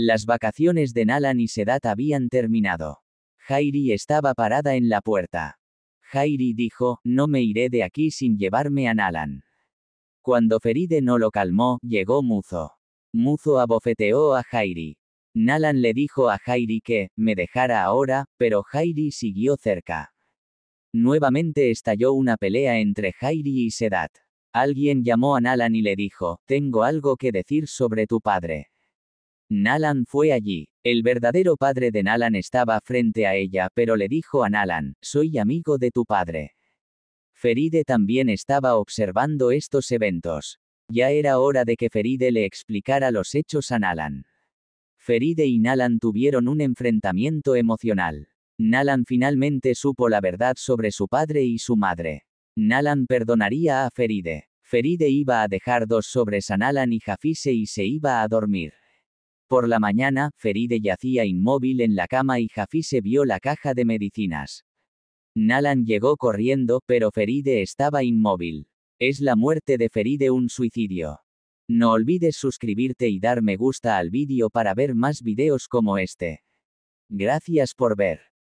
Las vacaciones de Nalan y Sedat habían terminado. Jairi estaba parada en la puerta. Jairi dijo, no me iré de aquí sin llevarme a Nalan. Cuando Feride no lo calmó, llegó Muzo. Muzo abofeteó a Jairi. Nalan le dijo a Jairi que, me dejara ahora, pero Jairi siguió cerca. Nuevamente estalló una pelea entre Jairi y Sedat. Alguien llamó a Nalan y le dijo, tengo algo que decir sobre tu padre. Nalan fue allí. El verdadero padre de Nalan estaba frente a ella, pero le dijo a Nalan, soy amigo de tu padre. Feride también estaba observando estos eventos. Ya era hora de que Feride le explicara los hechos a Nalan. Feride y Nalan tuvieron un enfrentamiento emocional. Nalan finalmente supo la verdad sobre su padre y su madre. Nalan perdonaría a Feride. Feride iba a dejar dos sobres a Nalan y Jafise y se iba a dormir. Por la mañana, Feride yacía inmóvil en la cama y se vio la caja de medicinas. Nalan llegó corriendo, pero Feride estaba inmóvil. Es la muerte de Feride un suicidio. No olvides suscribirte y dar me gusta al vídeo para ver más videos como este. Gracias por ver.